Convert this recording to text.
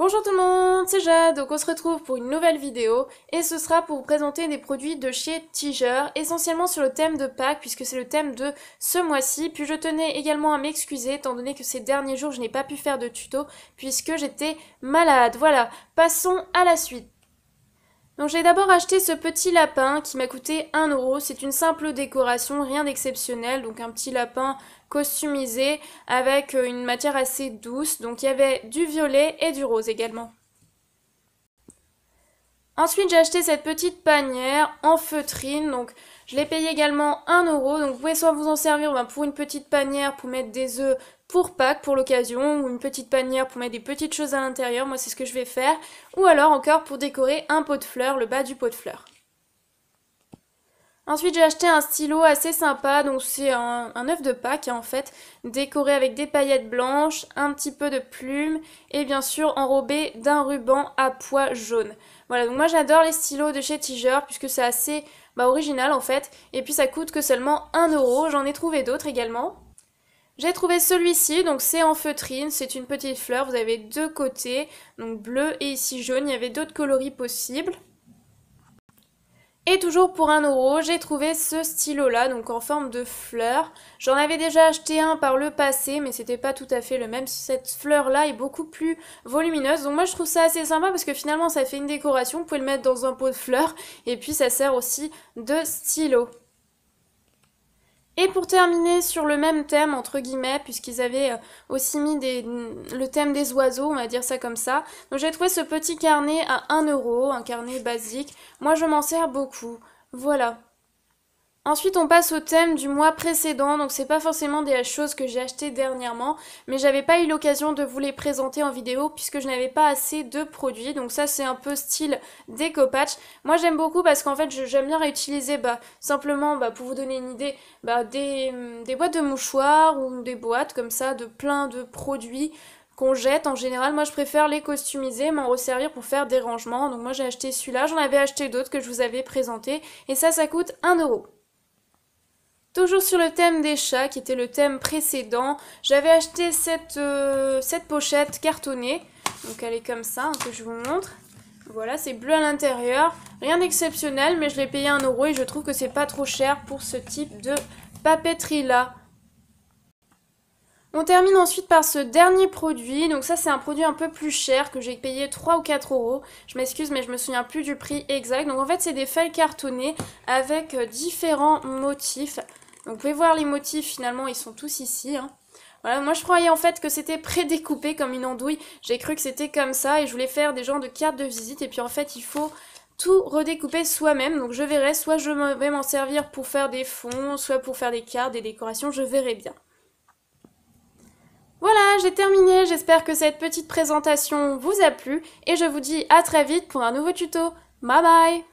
Bonjour tout le monde, c'est Jade, donc on se retrouve pour une nouvelle vidéo et ce sera pour vous présenter des produits de chez Tiger, essentiellement sur le thème de Pâques puisque c'est le thème de ce mois-ci. Puis je tenais également à m'excuser étant donné que ces derniers jours je n'ai pas pu faire de tuto puisque j'étais malade. Voilà, passons à la suite. Donc j'ai d'abord acheté ce petit lapin qui m'a coûté 1 euro. C'est une simple décoration, rien d'exceptionnel. Donc un petit lapin costumisé avec euh, une matière assez douce. Donc il y avait du violet et du rose également. Ensuite, j'ai acheté cette petite panière en feutrine. Donc, je l'ai payé également 1 euro. Donc, vous pouvez soit vous en servir ben, pour une petite panière, pour mettre des œufs, pour Pâques, pour l'occasion, ou une petite panière pour mettre des petites choses à l'intérieur, moi c'est ce que je vais faire, ou alors encore pour décorer un pot de fleurs, le bas du pot de fleurs. Ensuite j'ai acheté un stylo assez sympa, donc c'est un, œuf de Pâques hein, en fait, décoré avec des paillettes blanches, un petit peu de plumes et bien sûr enrobé d'un ruban à pois jaune. Voilà, donc moi j'adore les stylos de chez Tigeur puisque c'est assez bah, original en fait, et puis ça coûte que seulement 1€, j'en ai trouvé d'autres également. J'ai trouvé celui-ci, donc c'est en feutrine, c'est une petite fleur, vous avez deux côtés, donc bleu et ici jaune, il y avait d'autres coloris possibles. Et toujours pour un euro, j'ai trouvé ce stylo là, donc en forme de fleur. J'en avais déjà acheté un par le passé, mais c'était pas tout à fait le même. Cette fleur là est beaucoup plus volumineuse, donc moi je trouve ça assez sympa parce que finalement ça fait une décoration. Vous pouvez le mettre dans un pot de fleurs et puis ça sert aussi de stylo. Et pour terminer sur le même thème, entre guillemets, puisqu'ils avaient euh, aussi mis des, le thème des oiseaux, on va dire ça comme ça. Donc j'ai trouvé ce petit carnet à 1 euro, un carnet basique. Moi je m'en sers beaucoup. Voilà. Ensuite, on passe au thème du mois précédent, donc c'est pas forcément des choses que j'ai achetées dernièrement, mais j'avais pas eu l'occasion de vous les présenter en vidéo puisque je n'avais pas assez de produits, donc ça c'est un peu style déco patch. Moi j'aime beaucoup parce qu'en fait j'aime bien réutiliser bah, simplement, bah, pour vous donner une idée, bah, hum, des, boîtes de mouchoirs ou des boîtes comme ça de plein de produits qu'on jette. En général, moi je préfère les customiser, m'en resservir pour faire des rangements. Donc moi j'ai acheté celui-là, j'en avais acheté d'autres que je vous avais présenté et ça ça coûte 1€. Toujours sur le thème des chats, qui était le thème précédent, j'avais acheté cette, euh, pochette cartonnée. Donc elle est comme ça, hein, que je vous montre. Voilà, c'est bleu à l'intérieur. Rien d'exceptionnel, mais je l'ai payé 1 euro et je trouve que c'est pas trop cher pour ce type de papeterie-là. On termine ensuite par ce dernier produit. Donc ça, c'est un produit un peu plus cher que j'ai payé 3 ou 4 euros. Je m'excuse, mais je me souviens plus du prix exact. Donc en fait, c'est des feuilles cartonnées avec euh, différents motifs. Donc vous pouvez voir les motifs, finalement, ils sont tous ici. Hein. Voilà, moi je croyais en fait que c'était prédécoupé comme une andouille. J'ai cru que c'était comme ça et je voulais faire des genres de cartes de visite. Et puis en fait, il faut tout redécouper soi-même. Donc je verrai, soit je vais m'en servir pour faire des fonds, soit pour faire des cartes, des décorations, je verrai bien. Voilà, j'ai terminé. J'espère que cette petite présentation vous a plu et je vous dis à très vite pour un nouveau tuto. Bye bye